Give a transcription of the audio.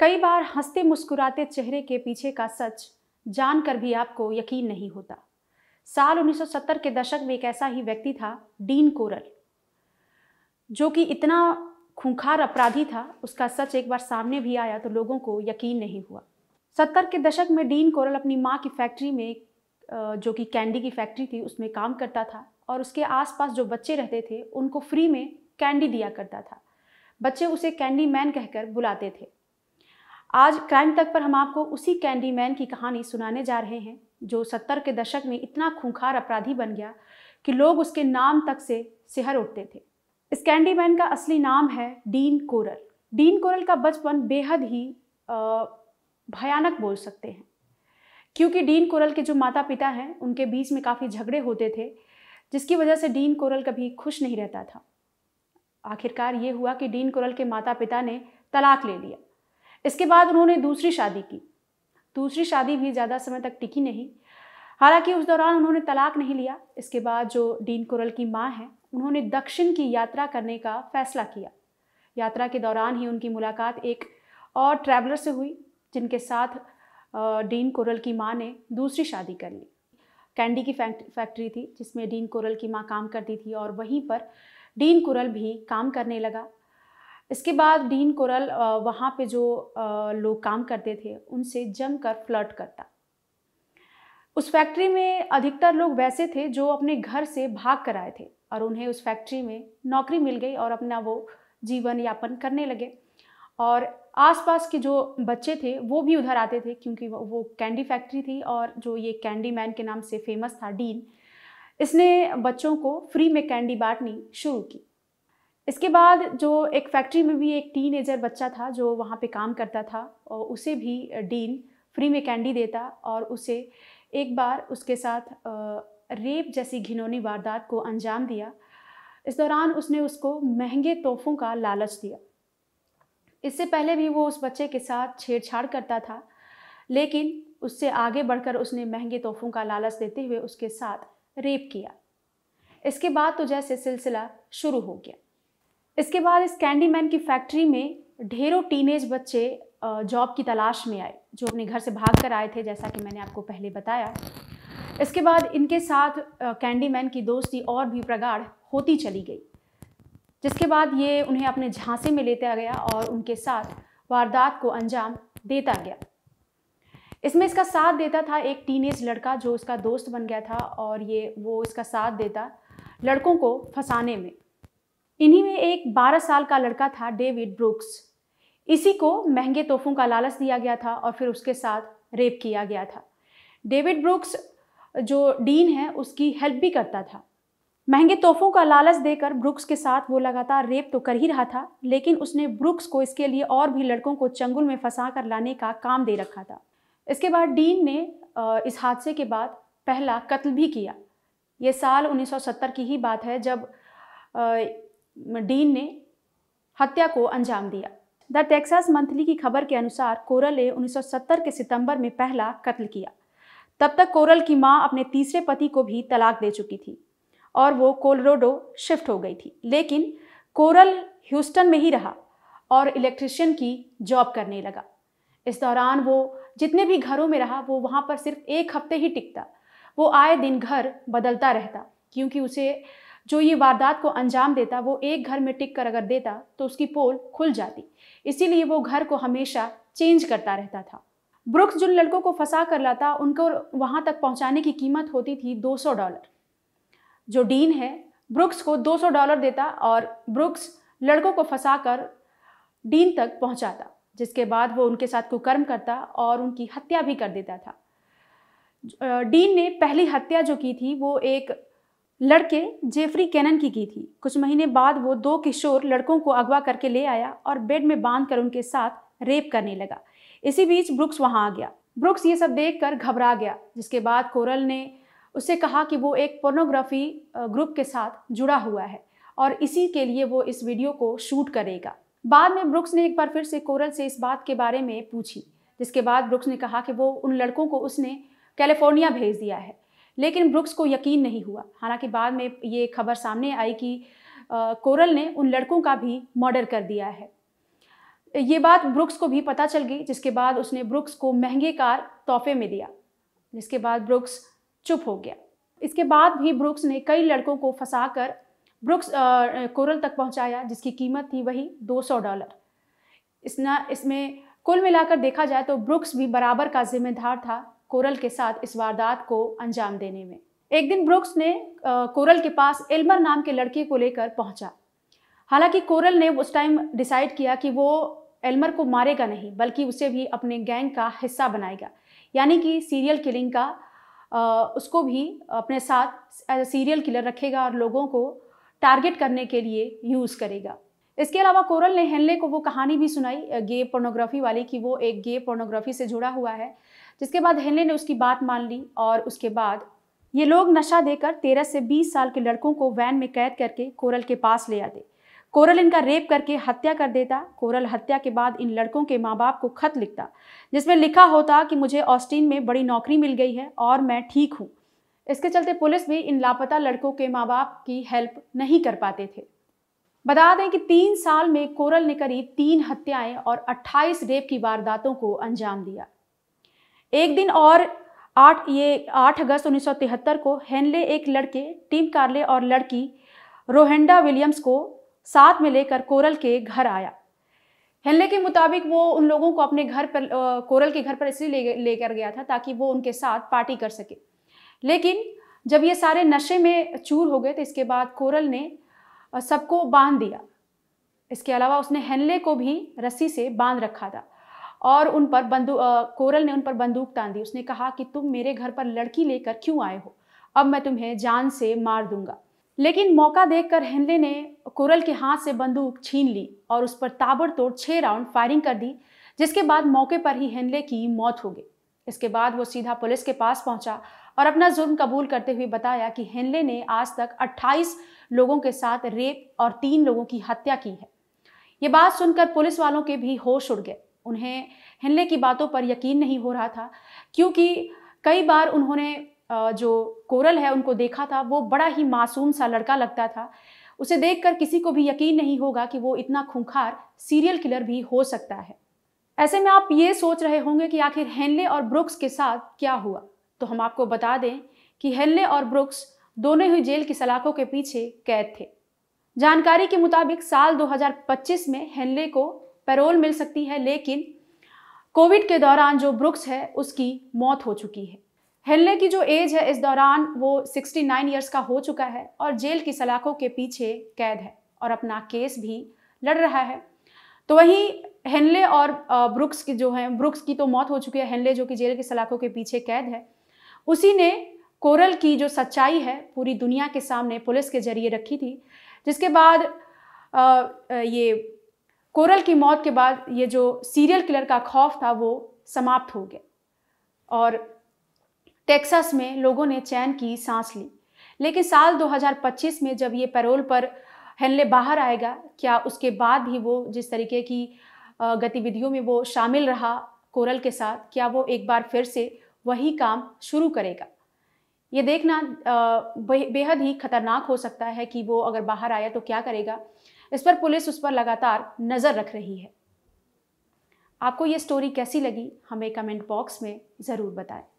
कई बार हंसते मुस्कुराते चेहरे के पीछे का सच जानकर भी आपको यकीन नहीं होता साल 1970 के दशक में एक ऐसा ही व्यक्ति था डीन कोरल जो कि इतना खूंखार अपराधी था उसका सच एक बार सामने भी आया तो लोगों को यकीन नहीं हुआ सत्तर के दशक में डीन कोरल अपनी माँ की फैक्ट्री में जो कि कैंडी की फैक्ट्री थी उसमें काम करता था और उसके आसपास जो बच्चे रहते थे उनको फ्री में कैंडी दिया करता था बच्चे उसे कैंडी मैन कहकर बुलाते थे आज क्राइम तक पर हम आपको उसी कैंडी मैन की कहानी सुनाने जा रहे हैं जो सत्तर के दशक में इतना खूंखार अपराधी बन गया कि लोग उसके नाम तक से सिहर उठते थे इस कैंडी मैन का असली नाम है डीन कोरल डीन कोरल का बचपन बेहद ही भयानक बोल सकते हैं क्योंकि डीन कोरल के जो माता पिता हैं उनके बीच में काफ़ी झगड़े होते थे जिसकी वजह से डीन कोरल कभी खुश नहीं रहता था आखिरकार ये हुआ कि डीन कोरल के माता पिता ने तलाक ले लिया इसके बाद उन्होंने दूसरी शादी की दूसरी शादी भी ज़्यादा समय तक टिकी नहीं हालांकि उस दौरान उन्होंने तलाक नहीं लिया इसके बाद जो डीन कुरल की माँ हैं उन्होंने दक्षिण की यात्रा करने का फैसला किया यात्रा के दौरान ही उनकी मुलाकात एक और ट्रैवलर से हुई जिनके साथ डीन कोरल की माँ ने दूसरी शादी कर ली कैंडी की फैक्ट्री थी जिसमें डीन कोरल की माँ काम करती थी और वहीं पर डीन कुरल भी काम करने लगा इसके बाद डीन कोरल वहाँ पे जो लोग काम करते थे उनसे जमकर फ्लर्ट करता उस फैक्ट्री में अधिकतर लोग वैसे थे जो अपने घर से भाग कर आए थे और उन्हें उस फैक्ट्री में नौकरी मिल गई और अपना वो जीवन यापन करने लगे और आसपास के जो बच्चे थे वो भी उधर आते थे क्योंकि वो कैंडी फैक्ट्री थी और जो ये कैंडी मैन के नाम से फेमस था डीन इसने बच्चों को फ्री में कैंडी बांटनी शुरू की इसके बाद जो एक फैक्ट्री में भी एक टीन बच्चा था जो वहाँ पे काम करता था और उसे भी डीन फ्री में कैंडी देता और उसे एक बार उसके साथ रेप जैसी घिनौनी वारदात को अंजाम दिया इस दौरान उसने उसको महंगे तोहफों का लालच दिया इससे पहले भी वो उस बच्चे के साथ छेड़छाड़ करता था लेकिन उससे आगे बढ़कर उसने महंगे तोहफों का लालच देते हुए उसके साथ रेप किया इसके बाद तो जैसे सिलसिला शुरू हो गया इसके बाद इस कैंडी मैन की फैक्ट्री में ढेरों टीनेज बच्चे जॉब की तलाश में आए जो अपने घर से भाग कर आए थे जैसा कि मैंने आपको पहले बताया इसके बाद इनके साथ कैंडी मैन की दोस्ती और भी प्रगाढ़ होती चली गई जिसके बाद ये उन्हें अपने झांसे में लेता गया और उनके साथ वारदात को अंजाम देता गया इसमें इसका साथ देता था एक टीनेज लड़का जो उसका दोस्त बन गया था और ये वो इसका साथ देता लड़कों को फंसाने में इन्हीं में एक 12 साल का लड़का था डेविड ब्रुक्स इसी को महंगे तोहफों का लालच दिया गया था और फिर उसके साथ रेप किया गया था डेविड ब्रुक्स जो डीन है उसकी हेल्प भी करता था महंगे तोहफों का लालच देकर ब्रुक्स के साथ वो लगातार रेप तो कर ही रहा था लेकिन उसने ब्रुक्स को इसके लिए और भी लड़कों को चंगुल में फंसा कर लाने का काम दे रखा था इसके बाद डीन ने इस हादसे के बाद पहला कत्ल भी किया ये साल 1970 की ही बात है जब डीन ने हत्या को अंजाम दिया द टेक्सास मंथली की खबर के अनुसार कोरल ने 1970 के सितंबर में पहला कत्ल किया तब तक कोरल की मां अपने तीसरे पति को भी तलाक दे चुकी थी और वो कोलोराडो शिफ्ट हो गई थी लेकिन कोरल ह्यूस्टन में ही रहा और इलेक्ट्रिशियन की जॉब करने लगा इस दौरान वो जितने भी घरों में रहा वो वहाँ पर सिर्फ एक हफ्ते ही टिकता वो आए दिन घर बदलता रहता क्योंकि उसे जो ये वारदात को अंजाम देता वो एक घर में टिक कर अगर देता तो उसकी पोल खुल जाती इसीलिए वो घर को हमेशा चेंज करता रहता था ब्रुक्स जिन लड़कों को फंसा कर लाता उनको वहाँ तक पहुँचाने की कीमत होती थी 200 डॉलर जो डीन है ब्रुक्स को 200 डॉलर देता और ब्रुक्स लड़कों को फंसा कर डीन तक पहुँचाता जिसके बाद वो उनके साथ कुकर्म करता और उनकी हत्या भी कर देता था डीन ने पहली हत्या जो की थी वो एक लड़के जेफरी कैनन की की थी कुछ महीने बाद वो दो किशोर लड़कों को अगवा करके ले आया और बेड में बांध कर उनके साथ रेप करने लगा इसी बीच ब्रुक्स वहाँ आ गया ब्रुक्स ये सब देख कर घबरा गया जिसके बाद कोरल ने उससे कहा कि वो एक पोर्नोग्राफी ग्रुप के साथ जुड़ा हुआ है और इसी के लिए वो इस वीडियो को शूट करेगा बाद में ब्रुक्स ने एक बार फिर से कोरल से इस बात के बारे में पूछी जिसके बाद ब्रुक्स ने कहा कि वो उन लड़कों को उसने कैलिफोर्निया भेज दिया है लेकिन ब्रुक्स को यकीन नहीं हुआ हालांकि बाद में ये खबर सामने आई कि कोरल ने उन लड़कों का भी मर्डर कर दिया है ये बात ब्रुक्स को भी पता चल गई जिसके बाद उसने ब्रुक्स को महंगे कार तोहफे में दिया जिसके बाद ब्रुक्स चुप हो गया इसके बाद भी ब्रुक्स ने कई लड़कों को फंसा कर ब्रुक्स आ, कोरल तक पहुंचाया जिसकी कीमत थी वही 200 डॉलर इसना इसमें कुल मिलाकर देखा जाए तो ब्रुक्स भी बराबर का जिम्मेदार था कोरल के साथ इस वारदात को अंजाम देने में एक दिन ब्रुक्स ने कोरल के पास एल्मर नाम के लड़के को लेकर पहुंचा हालांकि कोरल ने उस टाइम डिसाइड किया कि वो एल्मर को मारेगा नहीं बल्कि उसे भी अपने गैंग का हिस्सा बनाएगा यानी कि सीरियल किलिंग का आ, उसको भी अपने साथ एज सीरियल किलर रखेगा और लोगों को टारगेट करने के लिए यूज़ करेगा इसके अलावा कोरल ने हेनले को वो कहानी भी सुनाई गे पोर्नोग्राफी वाली कि वो एक गे पोर्नोग्राफी से जुड़ा हुआ है जिसके बाद हेनले ने उसकी बात मान ली और उसके बाद ये लोग नशा देकर तेरह से बीस साल के लड़कों को वैन में कैद करके कोरल के पास ले आते कोरल इनका रेप करके हत्या कर देता कोरल हत्या के बाद इन लड़कों के माँ बाप को खत लिखता जिसमें लिखा होता कि मुझे ऑस्टिन में बड़ी नौकरी मिल गई है और मैं ठीक हूँ इसके चलते पुलिस भी इन लापता लड़कों के माँ बाप की हेल्प नहीं कर पाते थे बता दें कि तीन साल में कोरल ने करीब तीन हत्याएं और 28 रेप की वारदातों को अंजाम दिया एक दिन और आठ ये आठ अगस्त तिहत्तर को हेनले एक लड़के टीम कार्ले और लड़की रोहेंडा विलियम्स को साथ में लेकर कोरल के घर आया हेनले के मुताबिक वो उन लोगों को अपने घर पर आ, कोरल के घर पर इसलिए ले, लेकर गया था ताकि वो उनके साथ पार्टी कर सके लेकिन जब ये सारे नशे में चूर हो गए तो इसके बाद कोरल ने सबको बांध दिया इसके अलावा उसने हेनले को भी रस्सी से बांध रखा था और उन पर बंदूक कोरल ने उन पर बंदूक तान दी उसने कहा कि तुम मेरे घर पर लड़की लेकर क्यों आए हो अब मैं तुम्हें जान से मार दूंगा लेकिन मौका देखकर हेनले ने कोरल के हाथ से बंदूक छीन ली और उस पर ताबड़तोड़ छः राउंड फायरिंग कर दी जिसके बाद मौके पर ही हेनले की मौत हो गई इसके बाद वो सीधा पुलिस के पास पहुंचा और अपना जुर्म कबूल करते हुए बताया कि हेनले ने आज तक 28 लोगों के साथ रेप और तीन लोगों की हत्या की है ये बात सुनकर पुलिस वालों के भी होश उड़ गए उन्हें हेनले की बातों पर यकीन नहीं हो रहा था क्योंकि कई बार उन्होंने जो कोरल है उनको देखा था वो बड़ा ही मासूम सा लड़का लगता था उसे देखकर किसी को भी यकीन नहीं होगा कि वो इतना खूंखार सीरियल किलर भी हो सकता है ऐसे में आप ये सोच रहे होंगे कि आखिर हेनले और ब्रुक्स के साथ क्या हुआ तो हम आपको बता दें कि हेनले और ब्रुक्स दोनों ही जेल की सलाखों के पीछे कैद थे जानकारी के मुताबिक साल 2025 में हेनले को पैरोल मिल सकती है लेकिन कोविड के दौरान जो ब्रुक्स है उसकी मौत हो चुकी है हेलने की जो एज है इस दौरान वो 69 ईयर्स का हो चुका है और जेल की सलाखों के पीछे कैद है और अपना केस भी लड़ रहा है तो वहीं हेनले और ब्रुक्स की जो है ब्रुक्स की तो मौत हो चुकी है हेनले जो कि जेल की सलाखों के पीछे कैद है उसी ने कोरल की जो सच्चाई है पूरी दुनिया के सामने पुलिस के जरिए रखी थी जिसके बाद ये कोरल की मौत के बाद ये जो सीरियल किलर का खौफ था वो समाप्त हो गया और टेक्सास में लोगों ने चैन की सांस ली लेकिन साल 2025 में जब ये पैरोल पर हेनले बाहर आएगा क्या उसके बाद भी वो जिस तरीके की गतिविधियों में वो शामिल रहा कोरल के साथ क्या वो एक बार फिर से वही काम शुरू करेगा ये देखना बेहद ही खतरनाक हो सकता है कि वो अगर बाहर आया तो क्या करेगा इस पर पुलिस उस पर लगातार नज़र रख रही है आपको ये स्टोरी कैसी लगी हमें कमेंट बॉक्स में ज़रूर बताएं